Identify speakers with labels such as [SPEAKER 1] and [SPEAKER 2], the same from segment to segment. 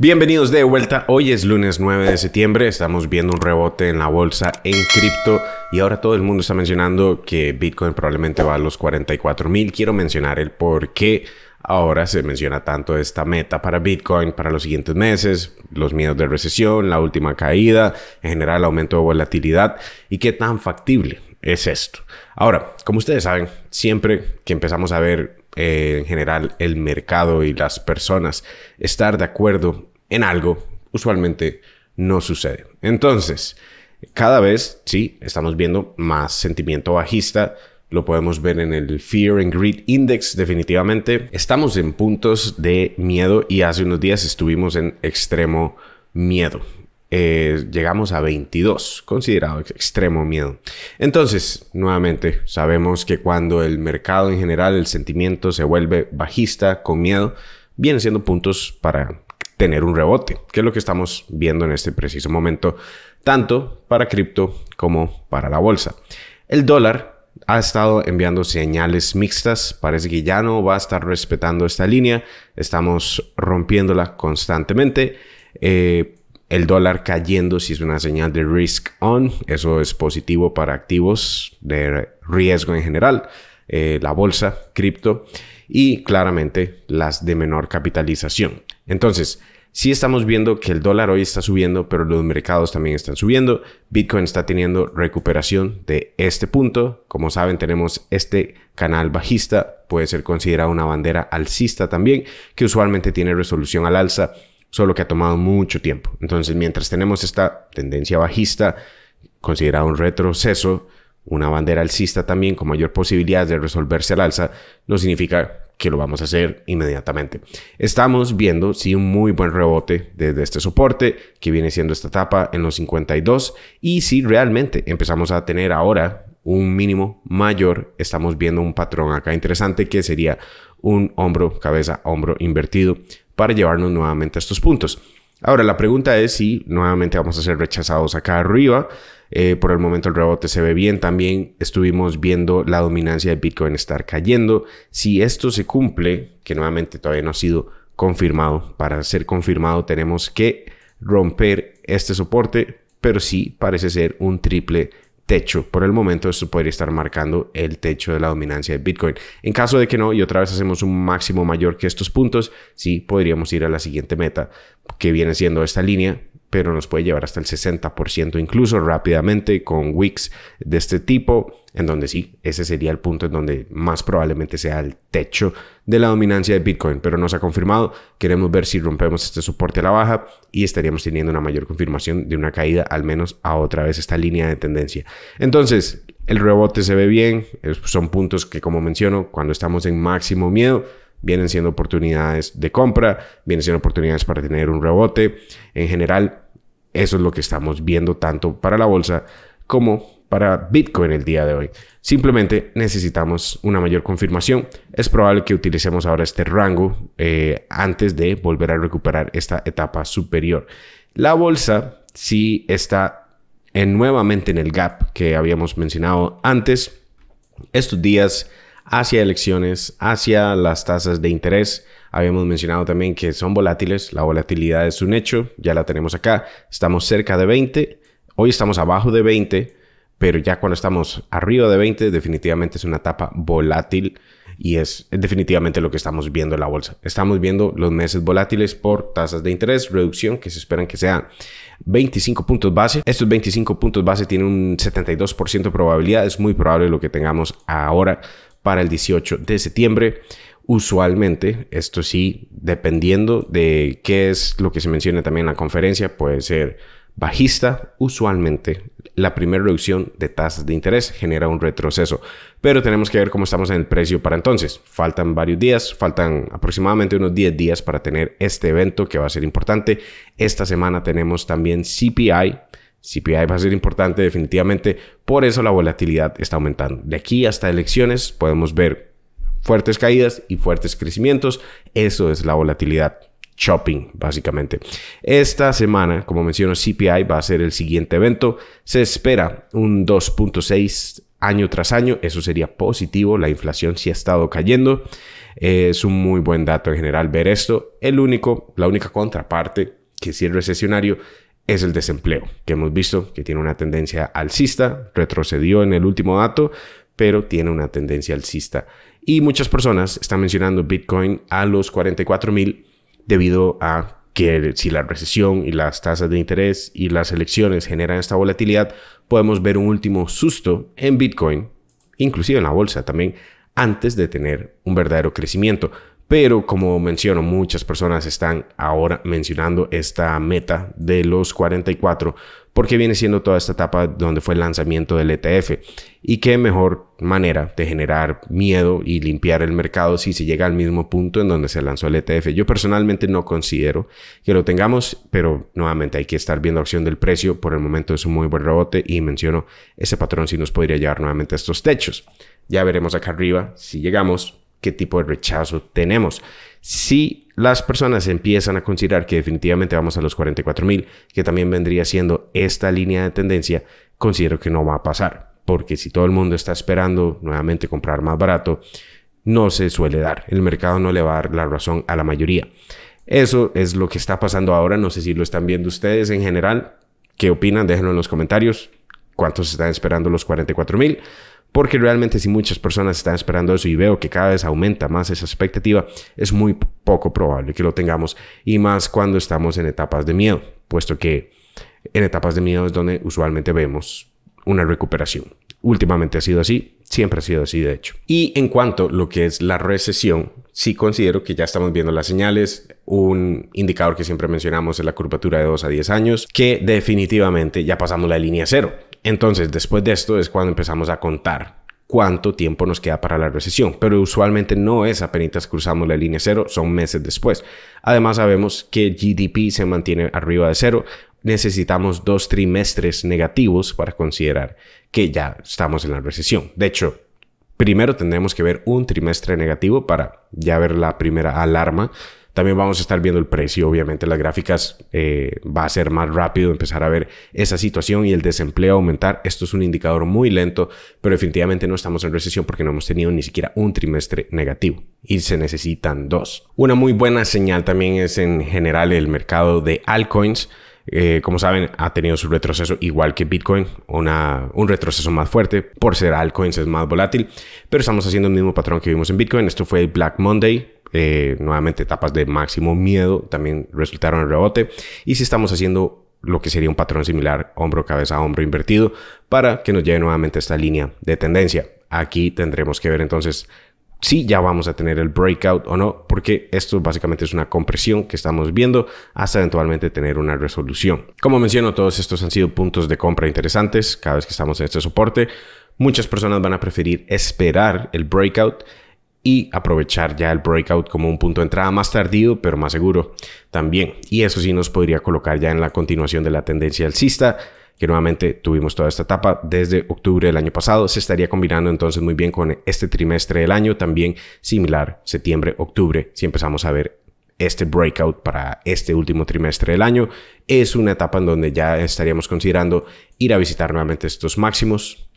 [SPEAKER 1] Bienvenidos de vuelta, hoy es lunes 9 de septiembre, estamos viendo un rebote en la bolsa en cripto y ahora todo el mundo está mencionando que Bitcoin probablemente va a los 44 mil. Quiero mencionar el por qué ahora se menciona tanto esta meta para Bitcoin para los siguientes meses, los miedos de recesión, la última caída, en general aumento de volatilidad y qué tan factible es esto. Ahora, como ustedes saben, siempre que empezamos a ver eh, en general el mercado y las personas estar de acuerdo en algo, usualmente no sucede. Entonces, cada vez, sí, estamos viendo más sentimiento bajista. Lo podemos ver en el Fear and Greed Index, definitivamente. Estamos en puntos de miedo y hace unos días estuvimos en extremo miedo. Eh, llegamos a 22, considerado extremo miedo. Entonces, nuevamente, sabemos que cuando el mercado en general, el sentimiento se vuelve bajista con miedo, vienen siendo puntos para tener un rebote, que es lo que estamos viendo en este preciso momento, tanto para cripto como para la bolsa. El dólar ha estado enviando señales mixtas, parece que ya no va a estar respetando esta línea, estamos rompiéndola constantemente. Eh, el dólar cayendo si es una señal de risk on, eso es positivo para activos de riesgo en general, eh, la bolsa, cripto y claramente las de menor capitalización. Entonces, si estamos viendo que el dólar hoy está subiendo, pero los mercados también están subiendo. Bitcoin está teniendo recuperación de este punto. Como saben, tenemos este canal bajista, puede ser considerado una bandera alcista también, que usualmente tiene resolución al alza, solo que ha tomado mucho tiempo. Entonces, mientras tenemos esta tendencia bajista, considerada un retroceso, una bandera alcista también con mayor posibilidad de resolverse al alza no significa que lo vamos a hacer inmediatamente. Estamos viendo, sí, un muy buen rebote desde este soporte que viene siendo esta etapa en los 52 y si realmente empezamos a tener ahora un mínimo mayor, estamos viendo un patrón acá interesante que sería un hombro, cabeza, hombro invertido para llevarnos nuevamente a estos puntos. Ahora, la pregunta es si nuevamente vamos a ser rechazados acá arriba. Eh, por el momento el rebote se ve bien. También estuvimos viendo la dominancia de Bitcoin estar cayendo. Si esto se cumple, que nuevamente todavía no ha sido confirmado, para ser confirmado tenemos que romper este soporte, pero sí parece ser un triple techo. Por el momento esto podría estar marcando el techo de la dominancia de Bitcoin. En caso de que no y otra vez hacemos un máximo mayor que estos puntos, sí podríamos ir a la siguiente meta que viene siendo esta línea pero nos puede llevar hasta el 60% incluso rápidamente con Wix de este tipo, en donde sí, ese sería el punto en donde más probablemente sea el techo de la dominancia de Bitcoin, pero no se ha confirmado, queremos ver si rompemos este soporte a la baja y estaríamos teniendo una mayor confirmación de una caída al menos a otra vez esta línea de tendencia. Entonces, el rebote se ve bien, son puntos que como menciono, cuando estamos en máximo miedo, vienen siendo oportunidades de compra, vienen siendo oportunidades para tener un rebote. En general, eso es lo que estamos viendo tanto para la bolsa como para Bitcoin el día de hoy. Simplemente necesitamos una mayor confirmación. Es probable que utilicemos ahora este rango eh, antes de volver a recuperar esta etapa superior. La bolsa sí está en, nuevamente en el gap que habíamos mencionado antes. Estos días hacia elecciones, hacia las tasas de interés. Habíamos mencionado también que son volátiles, la volatilidad es un hecho, ya la tenemos acá, estamos cerca de 20, hoy estamos abajo de 20, pero ya cuando estamos arriba de 20 definitivamente es una etapa volátil y es definitivamente lo que estamos viendo en la bolsa. Estamos viendo los meses volátiles por tasas de interés, reducción que se esperan que sean 25 puntos base. Estos 25 puntos base tienen un 72% de probabilidad, es muy probable lo que tengamos ahora para el 18 de septiembre. Usualmente, esto sí, dependiendo de qué es lo que se menciona también en la conferencia, puede ser bajista. Usualmente, la primera reducción de tasas de interés genera un retroceso, pero tenemos que ver cómo estamos en el precio para entonces. Faltan varios días, faltan aproximadamente unos 10 días para tener este evento que va a ser importante. Esta semana tenemos también CPI CPI va a ser importante definitivamente, por eso la volatilidad está aumentando. De aquí hasta elecciones podemos ver fuertes caídas y fuertes crecimientos, eso es la volatilidad shopping, básicamente. Esta semana, como menciono, CPI va a ser el siguiente evento. Se espera un 2.6 año tras año. Eso sería positivo. La inflación sí ha estado cayendo. es un muy buen dato en general ver esto. El único, la única contraparte que si es recesionario es el desempleo, que hemos visto que tiene una tendencia alcista, retrocedió en el último dato, pero tiene una tendencia alcista. Y muchas personas están mencionando Bitcoin a los 44 mil debido a que si la recesión y las tasas de interés y las elecciones generan esta volatilidad, podemos ver un último susto en Bitcoin, inclusive en la bolsa también, antes de tener un verdadero crecimiento. Pero como menciono, muchas personas están ahora mencionando esta meta de los 44 porque viene siendo toda esta etapa donde fue el lanzamiento del ETF. Y qué mejor manera de generar miedo y limpiar el mercado si se llega al mismo punto en donde se lanzó el ETF. Yo personalmente no considero que lo tengamos, pero nuevamente hay que estar viendo acción del precio. Por el momento es un muy buen rebote y menciono ese patrón si nos podría llevar nuevamente a estos techos. Ya veremos acá arriba si llegamos qué tipo de rechazo tenemos. Si las personas empiezan a considerar que definitivamente vamos a los 44 mil, que también vendría siendo esta línea de tendencia, considero que no va a pasar, porque si todo el mundo está esperando nuevamente comprar más barato, no se suele dar. El mercado no le va a dar la razón a la mayoría. Eso es lo que está pasando ahora. No sé si lo están viendo ustedes en general. ¿Qué opinan? Déjenlo en los comentarios. ¿Cuántos están esperando los 44 mil? Porque realmente si muchas personas están esperando eso y veo que cada vez aumenta más esa expectativa, es muy poco probable que lo tengamos y más cuando estamos en etapas de miedo, puesto que en etapas de miedo es donde usualmente vemos una recuperación. Últimamente ha sido así, siempre ha sido así de hecho. Y en cuanto a lo que es la recesión, sí considero que ya estamos viendo las señales, un indicador que siempre mencionamos es la curvatura de 2 a 10 años, que definitivamente ya pasamos la línea cero. Entonces, después de esto es cuando empezamos a contar cuánto tiempo nos queda para la recesión, pero usualmente no es apenas cruzamos la línea cero, son meses después. Además, sabemos que GDP se mantiene arriba de cero, necesitamos dos trimestres negativos para considerar que ya estamos en la recesión. De hecho, primero tendremos que ver un trimestre negativo para ya ver la primera alarma también vamos a estar viendo el precio, obviamente las gráficas eh, va a ser más rápido empezar a ver esa situación y el desempleo aumentar. Esto es un indicador muy lento, pero definitivamente no estamos en recesión porque no hemos tenido ni siquiera un trimestre negativo y se necesitan dos. Una muy buena señal también es en general el mercado de altcoins. Eh, como saben, ha tenido su retroceso igual que Bitcoin, una, un retroceso más fuerte por ser altcoins, es más volátil, pero estamos haciendo el mismo patrón que vimos en Bitcoin. Esto fue el Black Monday, eh, nuevamente etapas de máximo miedo también resultaron en rebote. Y si estamos haciendo lo que sería un patrón similar hombro, cabeza, hombro invertido para que nos llegue nuevamente esta línea de tendencia. Aquí tendremos que ver entonces si ya vamos a tener el breakout o no, porque esto básicamente es una compresión que estamos viendo hasta eventualmente tener una resolución. Como menciono, todos estos han sido puntos de compra interesantes cada vez que estamos en este soporte. Muchas personas van a preferir esperar el breakout y aprovechar ya el breakout como un punto de entrada más tardío, pero más seguro también. Y eso sí nos podría colocar ya en la continuación de la tendencia alcista que nuevamente tuvimos toda esta etapa desde octubre del año pasado, se estaría combinando entonces muy bien con este trimestre del año, también similar, septiembre, octubre, si empezamos a ver este breakout para este último trimestre del año, es una etapa en donde ya estaríamos considerando ir a visitar nuevamente estos máximos,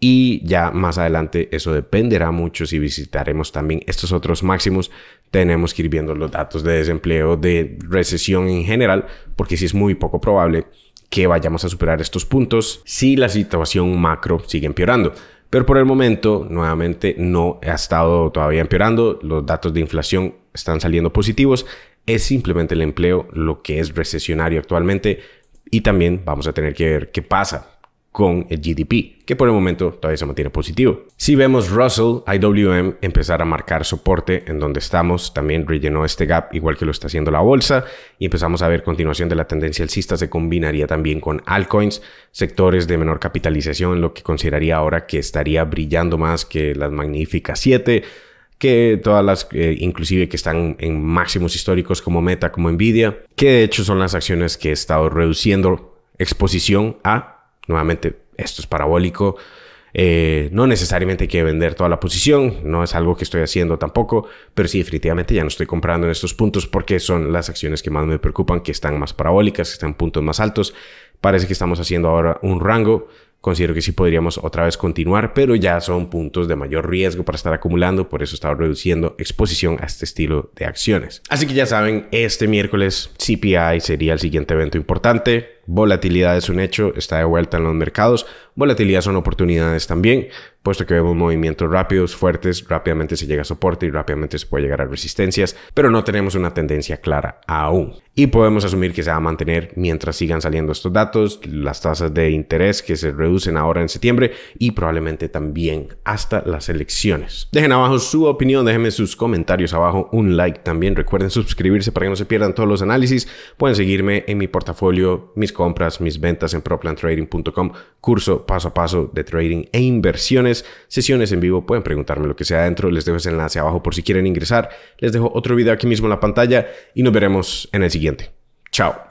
[SPEAKER 1] y ya más adelante eso dependerá mucho si visitaremos también estos otros máximos. Tenemos que ir viendo los datos de desempleo, de recesión en general, porque sí es muy poco probable que vayamos a superar estos puntos si la situación macro sigue empeorando. Pero por el momento, nuevamente, no ha estado todavía empeorando. Los datos de inflación están saliendo positivos. Es simplemente el empleo lo que es recesionario actualmente. Y también vamos a tener que ver qué pasa con el GDP, que por el momento todavía se mantiene positivo. Si vemos Russell, IWM empezar a marcar soporte en donde estamos, también rellenó este gap igual que lo está haciendo la bolsa y empezamos a ver continuación de la tendencia alcista, se combinaría también con altcoins, sectores de menor capitalización, lo que consideraría ahora que estaría brillando más que las magníficas 7 que todas las, eh, inclusive que están en máximos históricos como Meta, como Nvidia, que de hecho son las acciones que he estado reduciendo exposición a Nuevamente, esto es parabólico. Eh, no necesariamente hay que vender toda la posición, no es algo que estoy haciendo tampoco, pero sí, definitivamente ya no estoy comprando en estos puntos porque son las acciones que más me preocupan, que están más parabólicas, que están en puntos más altos. Parece que estamos haciendo ahora un rango. Considero que sí podríamos otra vez continuar, pero ya son puntos de mayor riesgo para estar acumulando, por eso estaba reduciendo exposición a este estilo de acciones. Así que ya saben, este miércoles CPI sería el siguiente evento importante Volatilidad es un hecho, está de vuelta en los mercados. Volatilidad son oportunidades también, puesto que vemos movimientos rápidos, fuertes, rápidamente se llega a soporte y rápidamente se puede llegar a resistencias, pero no tenemos una tendencia clara aún. Y podemos asumir que se va a mantener mientras sigan saliendo estos datos, las tasas de interés que se reducen ahora en septiembre y probablemente también hasta las elecciones. Dejen abajo su opinión, déjenme sus comentarios abajo, un like también. Recuerden suscribirse para que no se pierdan todos los análisis. Pueden seguirme en mi portafolio, mis compras, mis ventas en proplantrading.com, curso paso a paso de trading e inversiones, sesiones en vivo, pueden preguntarme lo que sea adentro, les dejo ese enlace abajo por si quieren ingresar, les dejo otro video aquí mismo en la pantalla y nos veremos en el siguiente. Chao.